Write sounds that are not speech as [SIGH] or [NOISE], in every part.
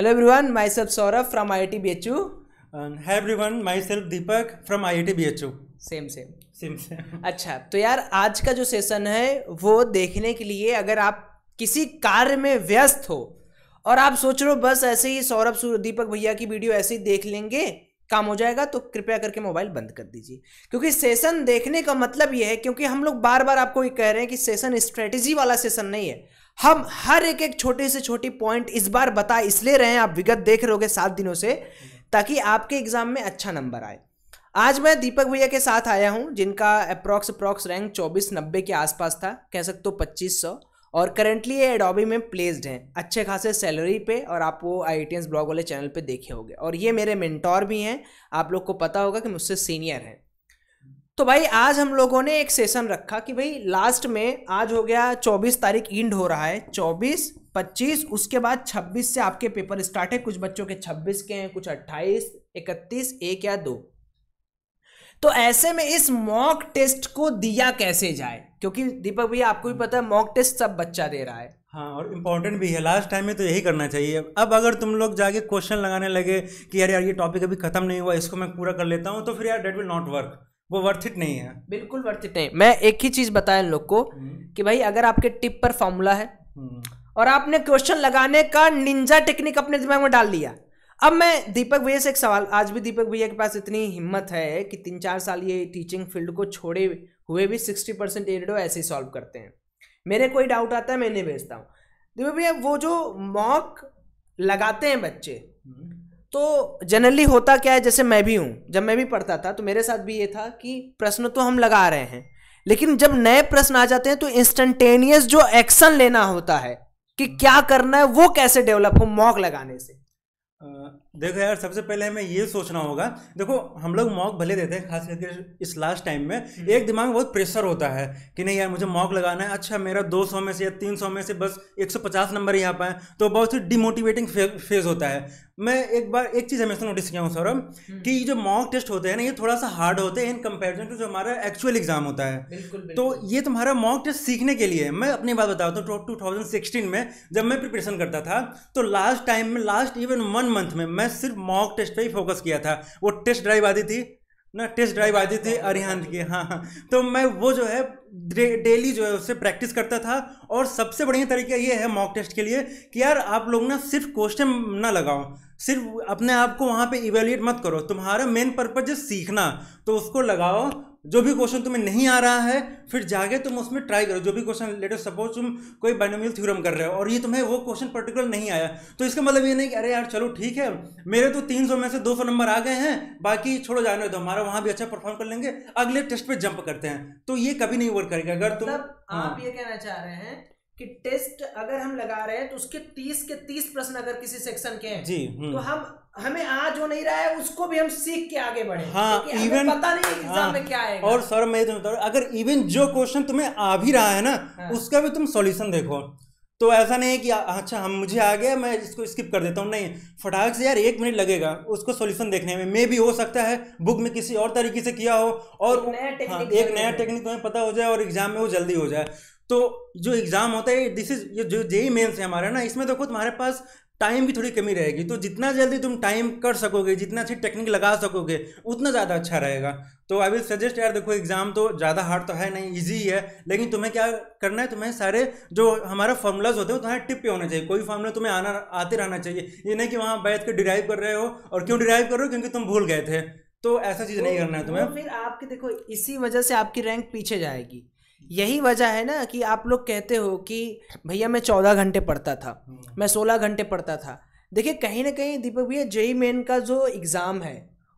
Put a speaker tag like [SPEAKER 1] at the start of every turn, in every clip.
[SPEAKER 1] Hello everyone myself Saurabh from IIT BHU
[SPEAKER 2] and hi everyone myself Deepak from IIT BHU same same same same
[SPEAKER 1] अच्छा तो यार आज का जो session है वो देखने के लिए अगर आप किसी कार्य में व्यस्त हो और आप सोच रहे हो बस ऐसे ही सौरभ दीपक भैया की वीडियो ऐसे ही देख लेंगे काम हो जाएगा तो कृपया करके मोबाइल बंद कर दीजिए क्योंकि सेशन देखने का मतलब यह है क्योंकि हम लोग बार बार आपको ये कह रहे हैं कि सेशन स्ट्रेटजी वाला सेशन नहीं है हम हर एक एक छोटे से छोटी पॉइंट इस बार बता इसलिए रहे हैं आप विगत देख रहे हो सात दिनों से ताकि आपके एग्जाम में अच्छा नंबर आए आज मैं दीपक भैया के साथ आया हूं जिनका अप्रॉक्स अप्रॉक्स रैंक चौबीस नब्बे के आसपास था कह सकते हो पच्चीस सौ और करेंटली ये एडोबी में प्लेस्ड हैं अच्छे खासे सैलरी पे और आप वो आई टी ब्लॉग वाले चैनल पे देखे होंगे और ये मेरे मेंटोर भी हैं आप लोग को पता होगा कि मुझसे सीनियर हैं तो भाई आज हम लोगों ने एक सेशन रखा कि भाई लास्ट में आज हो गया 24 तारीख इंड हो रहा है 24 25 उसके बाद 26 से आपके पेपर स्टार्ट है कुछ बच्चों के 26 के हैं कुछ 28 31 एक या दो तो ऐसे में इस मॉक टेस्ट को दिया कैसे जाए क्योंकि दीपक भैया
[SPEAKER 2] आपको भी पता है मॉक टेस्ट सब बच्चा दे रहा है हाँ और इम्पॉर्टेंट भी है लास्ट टाइम में तो यही करना चाहिए अब अगर तुम लोग जाके क्वेश्चन लगाने लगे कि यार यार ये टॉपिक अभी खत्म नहीं हुआ इसको मैं पूरा कर लेता हूँ तो फिर यार डेट विल नॉट वर्क वो वर्थ इट नहीं है बिल्कुल वर्थ इट नहीं मैं
[SPEAKER 1] एक ही चीज़ बताया इन लोग को हम्म। कि भाई अगर आपके टिप पर फॉर्मूला है हम्म। और आपने क्वेश्चन लगाने का निंजा टेक्निक अपने दिमाग में डाल दिया अब मैं दीपक भैया से एक सवाल आज भी दीपक भैया के पास इतनी हिम्मत है कि तीन चार साल ये टीचिंग फील्ड को छोड़े हुए भी सिक्सटी परसेंट एरिडो ऐसे ही सॉल्व करते हैं मेरे कोई डाउट आता है मैं इन्हें भेजता हूँ दीपक भैया वो जो मॉक लगाते हैं बच्चे हम्म। तो जनरली होता क्या है जैसे मैं भी हूँ जब मैं भी पढ़ता था तो मेरे साथ भी ये था कि प्रश्न तो हम लगा रहे हैं लेकिन जब नए प्रश्न आ जाते हैं तो इंस्टेंटेनियस जो एक्शन लेना होता है कि क्या करना है वो कैसे डेवलप हो मॉक लगाने से
[SPEAKER 2] देखो यार सबसे पहले हमें ये सोचना होगा देखो हम लोग मॉक भले देते हैं खास करके इस लास्ट टाइम में हम्म। एक दिमाग में बहुत प्रेशर होता है कि नहीं यार मुझे मॉक लगाना है अच्छा मेरा 200 में से या 300 में से बस 150 नंबर ही आ पाए तो बहुत ही डिमोटिवेटिंग फेज होता है मैं एक बार एक चीज़ हमेशा नोटिस किया हूँ सौरभ हम्म। कि जो मॉक टेस्ट होते हैं ना ये थोड़ा सा हार्ड होते हैं इन कंपेरिजन टू जो हमारा एक्चुअल एग्जाम होता है बिल्कुल, तो बिल्कुल। तो ये तुम्हारा मॉक टेस्ट सीखने के लिए मैं अपनी बात बताता हूँ टू थाउजेंड सिक्सटीन में जब मैं प्रिपरेशन करता था तो लास्ट टाइम में लास्ट इवन वन मंथ में मैं सिर्फ मॉक टेस्ट पे ही फोकस किया था वो टेस्ट ड्राइव आती थी ना टेस्ट ड्राइव आती थी अरिहान की हाँ हाँ तो मैं वो जो है डेली जो है उससे प्रैक्टिस करता था और सबसे बढ़िया तरीका ये है मॉक टेस्ट के लिए कि यार आप लोग ना सिर्फ क्वेश्चन ना लगाओ सिर्फ अपने आप को वहाँ पे इवेल्युएट मत करो तुम्हारा मेन पर्पज है सीखना तो उसको लगाओ जो भी क्वेश्चन तुम्हें नहीं आ रहा है फिर जाके तुम उसमें ट्राई करो जो भी क्वेश्चन लेटर सपोज तुम कोई बाइनोमियल थ्योरम कर रहे हो और ये तुम्हें वो क्वेश्चन पर्टिकुलर नहीं आया तो इसका मतलब ये नहीं कि अरे यार चलो ठीक है मेरे तो तीन सौ में से दो सौ नंबर आ गए हैं बाकी छोड़ो जाने दो हमारा वहां भी अच्छा परफॉर्म कर लेंगे अगले टेस्ट पर जंप करते हैं तो ये कभी नहीं वर्क करेगा अगर तुम मतलब हाँ। आप
[SPEAKER 1] ये कहना चाह रहे हैं कि टेस्ट अगर हम लगा रहे हैं तो उसके तीस के तीस प्रश्न अगर किसी सेक्शन के हैं जी तो हम्म। हम हमें आज हो नहीं रहा है उसको भी हम सीख के आगे बढ़े हाँ इवन पता नहीं एग्जाम हाँ, में क्या आएगा और
[SPEAKER 2] सर मैं तो अगर इवन जो क्वेश्चन तुम्हें आ भी रहा है ना हाँ, उसका भी तुम सॉल्यूशन देखो तो ऐसा नहीं है कि अच्छा हम मुझे आ गया मैं इसको स्किप कर देता हूँ नहीं फटाक से यार एक मिनट लगेगा उसको सोल्यूशन देखने में मे भी हो सकता है बुक में किसी और तरीके से किया हो और एक नया हाँ, एक नया टेक्निक तुम्हें पता हो जाए और एग्जाम में वो जल्दी हो जाए तो जो एग्ज़ाम होता है दिस इज जो जेई मेन्स है हमारा ना इसमें देखो तुम्हारे पास टाइम की थोड़ी कमी रहेगी तो जितना जल्दी तुम टाइम कर सकोगे जितना अच्छी टेक्निक लगा सकोगे उतना ज़्यादा अच्छा रहेगा तो आई विल सजेस्ट यार देखो एग्ज़ाम तो ज़्यादा हार्ड तो है नहीं ईजी ही है लेकिन तुम्हें क्या करना है तुम्हें सारे जो हमारा फॉर्मूलाज होते हैं तुम्हारे टिप पे होने चाहिए कोई फॉर्मूला तुम्हें आना आते रहना चाहिए ये नहीं कि वहाँ बैठ के डिराइव कर रहे हो और क्यों डिराइव कर रहे हो क्योंकि तुम भूल गए थे तो ऐसा चीज़ नहीं करना है तुम्हें
[SPEAKER 1] फिर आपके देखो इसी वजह से आपकी रैंक पीछे जाएगी यही वजह है ना कि आप लोग कहते हो कि भैया मैं चौदह घंटे पढ़ता था मैं सोलह घंटे पढ़ता था देखिए कहीं ना कहीं दीपक भैया जेई मेन का जो एग्ज़ाम है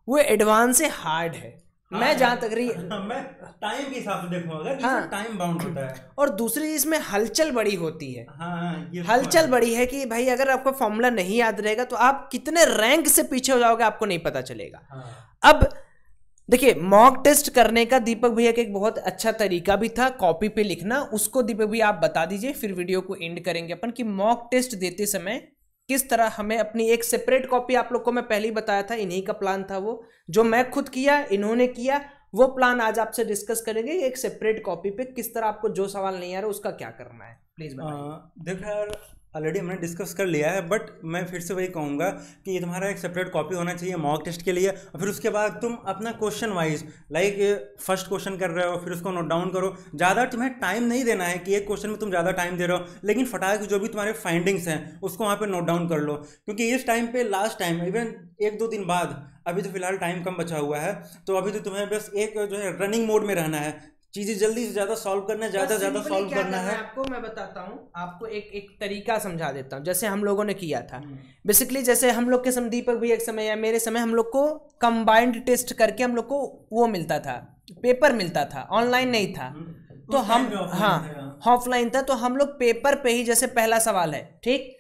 [SPEAKER 1] वो एडवांस से हार्ड है
[SPEAKER 2] हाँ, मैं जहाँ तक रही हाँ, टाइम के हिसाब से देखूँ अगर हाँ, टाइम बाउंड होता है
[SPEAKER 1] और दूसरी चीज में हलचल बड़ी होती है
[SPEAKER 2] हाँ, तो हलचल
[SPEAKER 1] बड़ी है कि भाई अगर आपको फॉर्मूला नहीं याद रहेगा तो आप कितने रैंक से पीछे हो जाओगे आपको नहीं पता चलेगा हाँ। अब देखिए मॉक टेस्ट करने का दीपक भैया का एक बहुत अच्छा तरीका भी था कॉपी पे लिखना उसको दीपक भैया आप बता दीजिए फिर वीडियो को एंड करेंगे अपन कि मॉक टेस्ट देते समय किस तरह हमें अपनी एक सेपरेट कॉपी आप लोग को मैं पहले ही बताया था इन्हीं का प्लान था वो जो मैं खुद किया इन्होंने किया वो प्लान आज आपसे डिस्कस करेंगे एक सेपरेट कॉपी पे किस तरह आपको जो सवाल नहीं आ रहा उसका क्या करना है
[SPEAKER 2] प्लीज देखो ऑलरेडी हमने डिस्कस कर लिया है बट मैं फिर से वही कहूँगा कि ये तुम्हारा एक सेपरेट कॉपी होना चाहिए मॉक टेस्ट के लिए और फिर उसके बाद तुम अपना question wise like first question कर रहे हो फिर उसको नोट डाउन करो ज़्यादा तुम्हें टाइम नहीं देना है कि एक क्वेश्चन में तुम ज़्यादा टाइम दे रहे हो लेकिन फटाक जो भी तुम्हारे फाइंडिंग्स हैं उसको वहाँ पर नोट डाउन कर लो क्योंकि इस टाइम पर लास्ट टाइम इवन एक दो दिन बाद अभी तो फिलहाल टाइम कम बचा हुआ है तो अभी तो तुम्हें बस एक जो है रनिंग मोड में रहना है चीजें जल्दी से ज्यादा सॉल्व करना है ज्यादा ज्यादा सॉल्व करना है
[SPEAKER 1] आपको मैं बताता हूँ आपको एक एक तरीका समझा देता हूँ जैसे हम लोगों ने किया था बेसिकली हम्म। जैसे हम लोग के समय दीपक भी एक समय या मेरे समय हम लोग को कंबाइंड टेस्ट करके हम लोग को वो मिलता था पेपर मिलता था ऑनलाइन नहीं था हम्म। तो हम हाँ ऑफलाइन हाँ। था तो हम लोग पेपर पे ही जैसे पहला सवाल है ठीक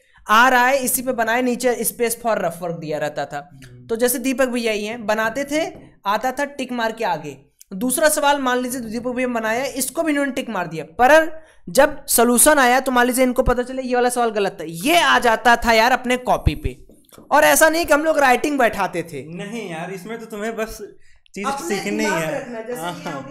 [SPEAKER 1] आ रहा है इसी पे बनाए नीचे स्पेस फॉर रफ वर्क दिया रहता था हम्म। तो जैसे दीपक भैया ही हैं बनाते थे आता था टिक मार के आगे दूसरा सवाल मान लीजिए दीपक भैया बनाया इसको भी इन्होंने टिक मार दिया पर जब सोल्यूशन आया तो मान लीजिए इनको पता चले ये वाला सवाल गलत था ये आ जाता था यार अपने कॉपी पे
[SPEAKER 2] और ऐसा नहीं कि हम लोग राइटिंग बैठाते थे नहीं यार इसमें तो तुम्हें बस चीज सीखनी है हाँ, हाँ।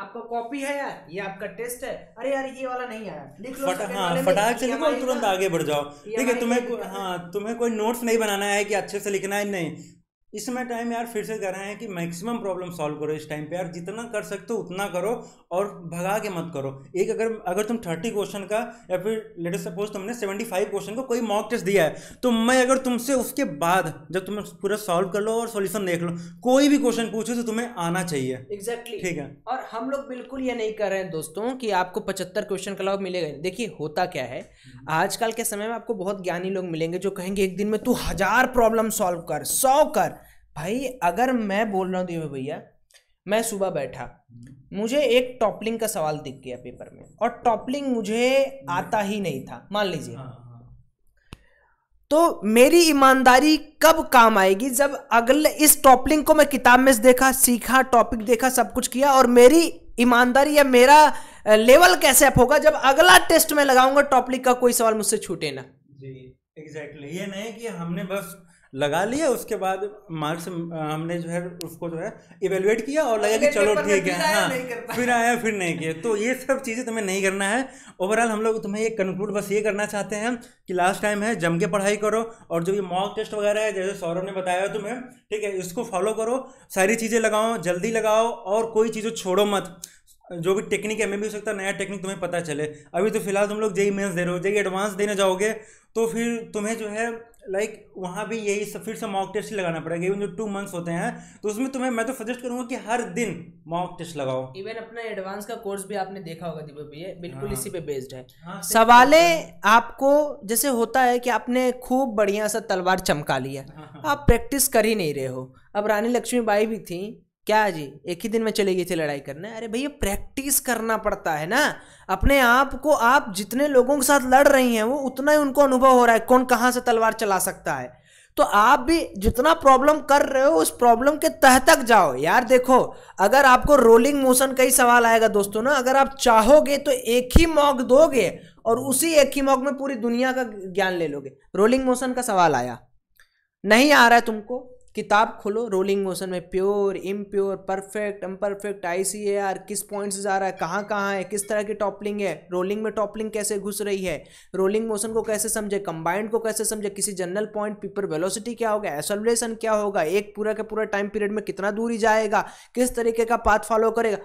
[SPEAKER 1] आपका कॉपी है यार ये आपका टेस्ट है अरे यार ये वाला नहीं आया लिख लो फटा, हाँ, फटाक
[SPEAKER 2] से लिखो तुरंत आगे बढ़ जाओ ठीक है तुम्हें हाँ तुम्हें कोई नोट्स नहीं बनाना है कि अच्छे से लिखना है नहीं इसमें टाइम यार फिर से कह रहे हैं कि मैक्सिमम प्रॉब्लम सॉल्व करो इस टाइम पे यार जितना कर सकते हो उतना करो और भगा के मत करो एक अगर अगर तुम थर्टी क्वेश्चन का या फिर लेटेस्ट सपोज तुमने सेवेंटी फाइव क्वेश्चन का को कोई मॉक टेस्ट दिया है तो मैं अगर तुमसे उसके बाद जब तुम पूरा सॉल्व कर लो और सोल्यूशन देख लो कोई भी क्वेश्चन पूछो तो तुम्हें आना चाहिए
[SPEAKER 1] एग्जैक्टली exactly. ठीक है और हम लोग बिल्कुल ये नहीं कर रहे हैं दोस्तों कि आपको पचहत्तर क्वेश्चन का लाभ मिलेगा देखिए होता क्या है हम्म। आजकल के समय में आपको बहुत ज्ञानी लोग मिलेंगे जो कहेंगे एक दिन में तू हजार प्रॉब्लम सॉल्व कर सौ कर भाई अगर मैं बोल रहा हूँ दिव्य भैया मैं सुबह बैठा मुझे एक टॉपलिंग का सवाल दिख गया पेपर में और टॉपलिंग मुझे आता ही नहीं था मान लीजिए हाँ, हाँ। तो मेरी ईमानदारी कब काम आएगी जब अगले इस टॉपलिंग को मैं किताब में देखा सीखा टॉपिक देखा सब कुछ किया और मेरी ईमानदारी या मेरा लेवल कैसे अप होगा जब अगला टेस्ट में लगाऊंगा टॉपलिक का कोई सवाल मुझसे छूटे ना जी
[SPEAKER 2] एग्जैक्टली exactly. ये नहीं कि हमने बस लगा लिया उसके बाद मार्क्स हमने जो है उसको जो है इवेलुएट किया और लगा कि चलो ठीक है हाँ फिर आया फिर नहीं किया तो ये सब चीज़ें तुम्हें नहीं करना है ओवरऑल हम लोग तुम्हें ये कंक्लूड बस ये करना चाहते हैं कि लास्ट टाइम है जम के पढ़ाई करो और जो ये मॉक टेस्ट वगैरह है जैसे सौरभ ने बताया तुम्हें ठीक है इसको फॉलो करो सारी चीज़ें लगाओ जल्दी लगाओ और कोई चीज़ों छोड़ो मत जो भी टेक्निक है मैं भी हो सकता है नया टेक्निक तुम्हें पता चले अभी तो फिलहाल तुम लोग जेई मेंस दे रहे हो जेई एडवांस देने जाओगे तो फिर तुम्हें जो है लाइक वहाँ भी यही सब फिर से मॉक टेस्ट लगाना पड़ेगा इवन जो टू मंथ्स होते हैं तो उसमें तुम्हें मैं तो सजेस्ट करूंगा कि हर दिन मॉक टेस्ट लगाओ
[SPEAKER 1] इवन अपना एडवांस का कोर्स भी आपने देखा होगा दीपक भैया बिल्कुल हाँ। इसी पे बेस्ड है हाँ, सवाले आपको जैसे होता है कि आपने खूब बढ़िया सा तलवार चमका लिया हाँ, आप प्रैक्टिस कर ही नहीं रहे हो अब रानी लक्ष्मी बाई भी थी क्या जी एक ही दिन में चले गए थे लड़ाई करने अरे भैया प्रैक्टिस करना पड़ता है ना अपने आप को आप जितने लोगों के साथ लड़ रही हैं वो उतना ही उनको अनुभव हो रहा है कौन कहाँ से तलवार चला सकता है तो आप भी जितना प्रॉब्लम कर रहे हो उस प्रॉब्लम के तह तक जाओ यार देखो अगर आपको रोलिंग मोशन का ही सवाल आएगा दोस्तों ना अगर आप चाहोगे तो एक ही मॉक दोगे और उसी एक ही मॉक में पूरी दुनिया का ज्ञान ले लोगे रोलिंग मोशन का सवाल आया नहीं आ रहा है तुमको किताब खोलो रोलिंग मोशन में pure impure perfect unperfect I C A R किस पॉइंट से जा रहा है कहाँ कहाँ है किस तरह की टॉपलिंग है रोलिंग में टॉपलिंग कैसे घुस रही है रोलिंग मोशन को कैसे समझे कंबाइंड को कैसे समझे किसी जनरल पॉइंट पीपर वेलोसिटी क्या होगा एसोलेशन क्या होगा एक पूरा का पूरा टाइम पीरियड में कितना दूरी जाएगा किस तरीके का पाथ फॉलो करेगा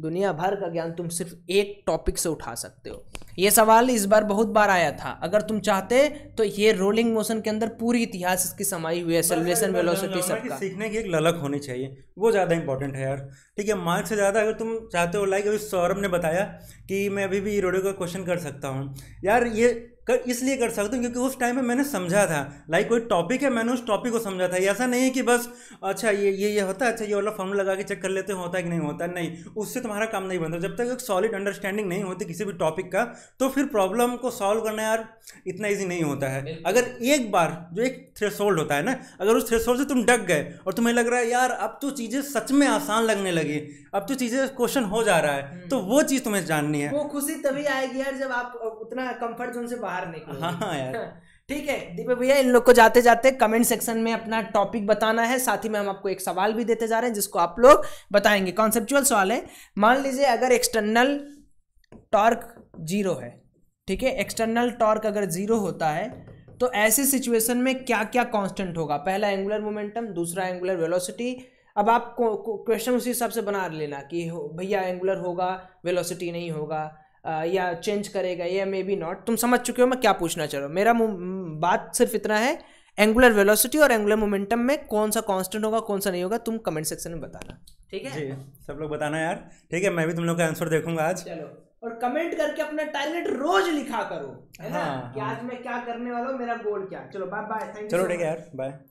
[SPEAKER 1] दुनिया भर का ज्ञान तुम सिर्फ एक टॉपिक से उठा सकते हो ये सवाल इस बार बहुत बार आया था अगर तुम चाहते तो ये रोलिंग मोशन के अंदर पूरी इतिहास इसकी समाई हुई है सेलिब्रेशन वेलोसिटी का सीखने की एक ललक
[SPEAKER 2] होनी चाहिए वो ज़्यादा इंपॉर्टेंट है यार ठीक है मार्क्स से ज़्यादा अगर तुम चाहते हो लाइक अभी सौरभ ने बताया कि मैं अभी भी रोडियो का क्वेश्चन कर सकता हूँ यार ये कर इसलिए कर सकते हूँ क्योंकि उस टाइम में मैंने समझा था लाइक कोई टॉपिक है मैंने उस टॉपिक को समझा था ऐसा नहीं है कि बस अच्छा ये ये ये होता है अच्छा ये वाला फॉर्म लगा के चेक कर लेते हैं होता है कि नहीं होता नहीं उससे तुम्हारा काम नहीं बनता जब तक एक सॉलिड अंडरस्टैंडिंग नहीं होती किसी भी टॉपिक का तो फिर प्रॉब्लम को सॉल्व करना यार इतना ईजी नहीं होता है अगर एक बार जो एक थ्रेसोल्ड होता है ना अगर उस थ्रेसोल्ड से तुम डक गए और तुम्हें लग रहा है यार अब तो चीज़ें सच में आसान लगने लगी अब तो चीज़ें क्वेश्चन हो जा रहा है हम्म। तो वो चीज़ तुम्हें जाननी है वो
[SPEAKER 1] खुशी तभी आएगी यार जब आप अपना कंफर्ट जोन से बाहर निकल हाँ, हाँ यार [LAUGHS] ठीक है दीपक भैया इन लोग को जाते जाते कमेंट सेक्शन में अपना टॉपिक बताना है साथ ही में हम आपको एक सवाल भी देते जा रहे हैं जिसको आप लोग बताएंगे कॉन्सेप्चुअल सवाल है मान लीजिए अगर एक्सटर्नल टॉर्क जीरो है ठीक है एक्सटर्नल टॉर्क अगर जीरो होता है तो ऐसी सिचुएशन में क्या क्या कांस्टेंट होगा पहला एंगुलर मोमेंटम दूसरा एंगुलर वेलोसिटी अब आप क्वेश्चन उसी हिसाब से बना लेना कि भैया एंगुलर होगा वेलोसिटी नहीं होगा या चेंज करेगा या मे बी नॉट तुम समझ चुके हो मैं क्या पूछना चाह रहा हूँ मेरा बात सिर्फ इतना है एंगुलर वेलोसिटी और एंगुलर मोमेंटम में कौन सा कांस्टेंट होगा कौन सा नहीं होगा तुम कमेंट सेक्शन में बताना ठीक है जी
[SPEAKER 2] सब लोग बताना यार ठीक है मैं भी तुम लोग का आंसर देखूंगा आज चलो
[SPEAKER 1] और कमेंट करके अपना टारगेट रोज लिखा करो है हाँ, ना हाँ, कि आज हाँ। मैं क्या करने वाला हूँ मेरा गोल क्या चलो बाय बाय थैंक यू चलो ठीक है
[SPEAKER 2] यार बाय